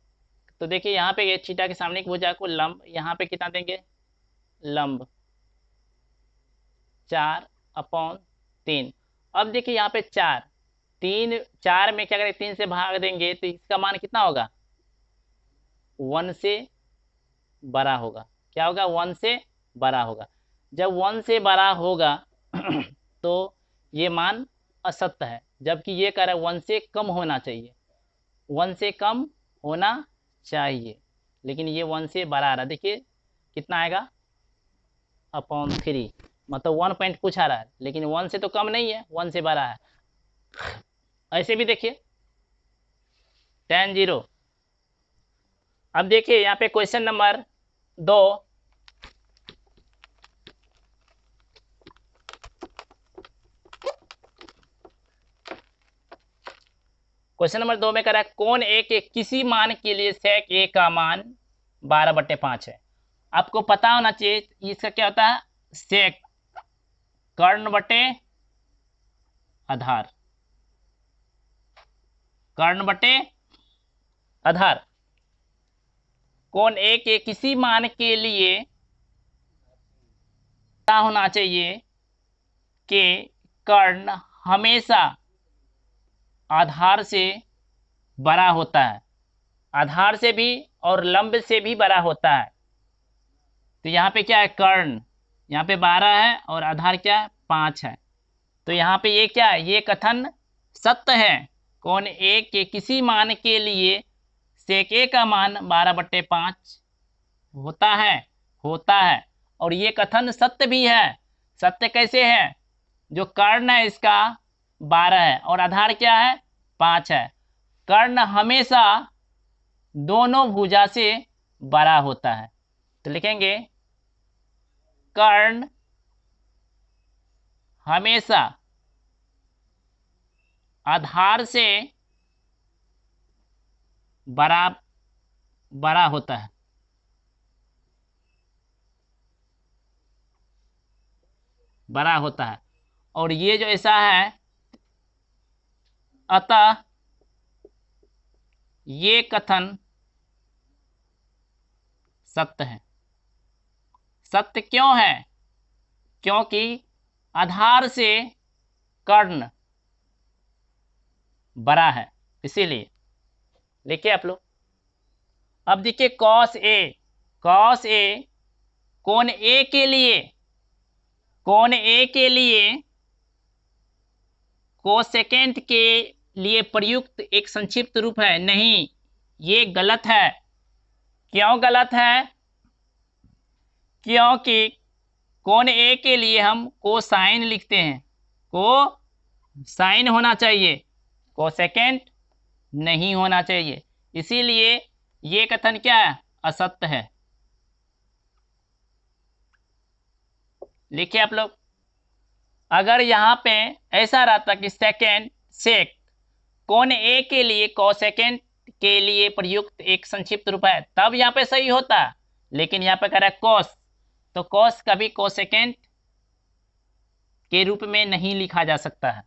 तो देखिए यहाँ पे चीटा के सामने की भुजा को लंब यहाँ पे कितना देंगे लंब चार अपॉन तीन अब देखिए यहाँ पे चार तीन चार में क्या करें तीन से भाग देंगे तो इसका मान कितना होगा वन से बड़ा होगा क्या होगा वन से बड़ा होगा जब वन से बड़ा होगा [clears throat] तो ये मान असत्य है जबकि ये कह रहा है वन से कम होना चाहिए वन से कम होना चाहिए लेकिन ये वन से बड़ा आ रहा है देखिए कितना आएगा अपॉन थ्री मतलब वन पॉइंट कुछ आ रहा है लेकिन वन से तो कम नहीं है वन से बड़ा है ऐसे भी देखिए टेन जीरो अब देखिए यहाँ पे क्वेश्चन नंबर दो क्वेश्चन नंबर दो में करा है कौन ए के किसी मान के लिए सेक ए का मान बारह बट्टे पाँच है आपको पता होना चाहिए इसका क्या होता है सेक कर्ण बटे आधार कर्ण बटे आधार कौन ए के किसी मान के लिए होना चाहिए कि कर्ण हमेशा आधार से बड़ा होता है आधार से भी और लंब से भी बड़ा होता है तो यहाँ पे क्या है कर्ण यहाँ पे बारह है और आधार क्या है पाँच है तो यहाँ पे ये क्या है ये कथन सत्य है कौन एक के किसी मान के लिए सेक ए का मान बारह बट्टे पाँच होता है होता है और ये कथन सत्य भी है सत्य कैसे है जो कर्ण है इसका बारह है और आधार क्या है पाँच है कर्ण हमेशा दोनों भुजा से बड़ा होता है तो लिखेंगे कर्ण हमेशा आधार से बड़ा बड़ा होता है बड़ा होता है और ये जो ऐसा है अतः ये कथन सत्य है सत्य क्यों है क्योंकि आधार से कर्ण बड़ा है इसीलिए लिखिए आप लोग अब देखिए कॉस ए कॉस ए कोण ए के लिए कोण ए के लिए को सेकेंड के लिए प्रयुक्त एक संक्षिप्त रूप है नहीं ये गलत है क्यों गलत है क्योंकि कौन ए के लिए हम को साइन लिखते हैं को साइन होना चाहिए को सेकेंड नहीं होना चाहिए इसीलिए ये कथन क्या है असत्य है लिखिए आप लोग अगर यहाँ पे ऐसा रहता कि सेकेंड सेक कौन ए के लिए कॉसेकेंट के लिए प्रयुक्त एक संक्षिप्त रूप है तब यहाँ पे सही होता लेकिन यहाँ पे कह रहा है कॉस तो कॉस कभी कोसेकेंट के रूप में नहीं लिखा जा सकता है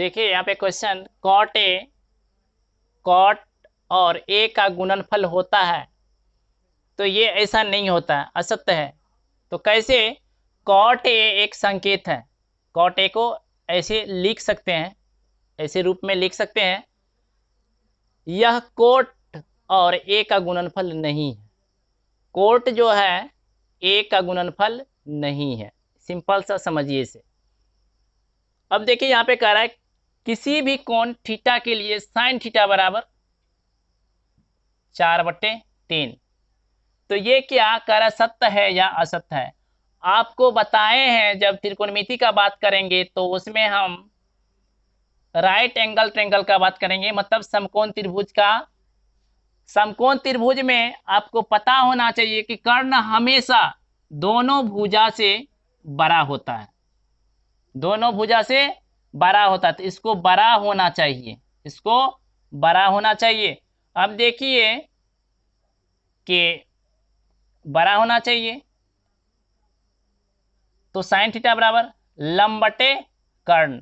देखिए यहाँ पे क्वेश्चन कॉट ए कॉट और ए का गुणनफल होता है तो ये ऐसा नहीं होता असत्य है तो कैसे कॉट ए एक संकेत है कॉट ए को ऐसे लिख सकते हैं ऐसे रूप में लिख सकते हैं यह कोट और ए का गुणनफल नहीं है कोट जो है ए का गुणनफल नहीं है सिंपल सा समझिए इसे अब देखिए यहाँ पे कह रहा है किसी भी कोण थीटा के लिए साइन थीटा बराबर चार बट्टे तीन तो ये क्या कह रहा सत्य है या असत्य है आपको बताए हैं जब त्रिकोणमिति का बात करेंगे तो उसमें हम राइट एंगल ट्रेंगल का बात करेंगे मतलब समकोण त्रिभुज का समकोण त्रिभुज में आपको पता होना चाहिए कि कर्ण हमेशा दोनों भुजा से बड़ा होता है दोनों भुजा से बड़ा होता है तो इसको बड़ा होना चाहिए इसको बड़ा होना चाहिए अब देखिए कि बड़ा होना चाहिए तो साइन थीटा बराबर लंबटे कर्ण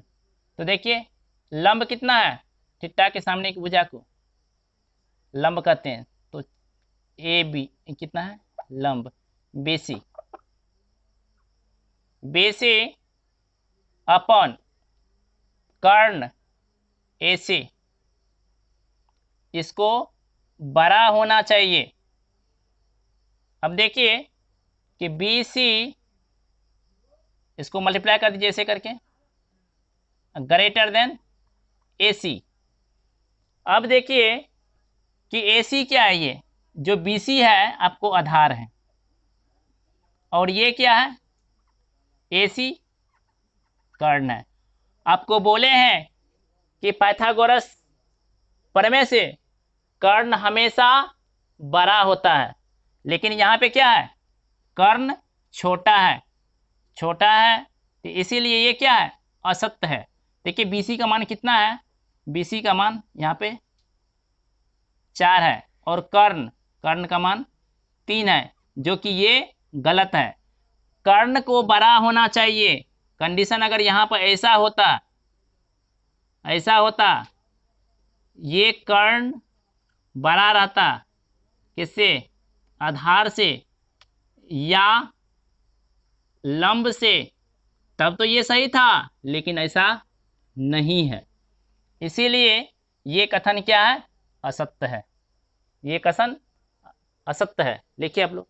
तो देखिए लंब कितना है थीटा के सामने की भुजा को लंब कहते हैं तो ए बी कितना है लंब बेसी बेसी अपॉन कर्ण ए सी इसको बड़ा होना चाहिए अब देखिए कि बी सी इसको मल्टीप्लाई कर दीजिए ऐसे करके ग्रेटर देन ए सी अब देखिए कि ए सी क्या है ये जो बी सी है आपको आधार है और ये क्या है ए सी कर्ण है आपको बोले हैं कि पाइथागोरस प्रमेय से कर्ण हमेशा बड़ा होता है लेकिन यहाँ पे क्या है कर्ण छोटा है छोटा है तो इसीलिए ये क्या है असत्य है देखिए बी का मान कितना है बी का मान यहाँ पे चार है और कर्ण कर्ण का मान तीन है जो कि ये गलत है कर्ण को बड़ा होना चाहिए कंडीशन अगर यहाँ पर ऐसा होता ऐसा होता ये कर्ण बड़ा रहता किससे आधार से या लंब से तब तो ये सही था लेकिन ऐसा नहीं है इसीलिए ये कथन क्या है असत्य है ये कथन असत्य है लिखिए आप लोग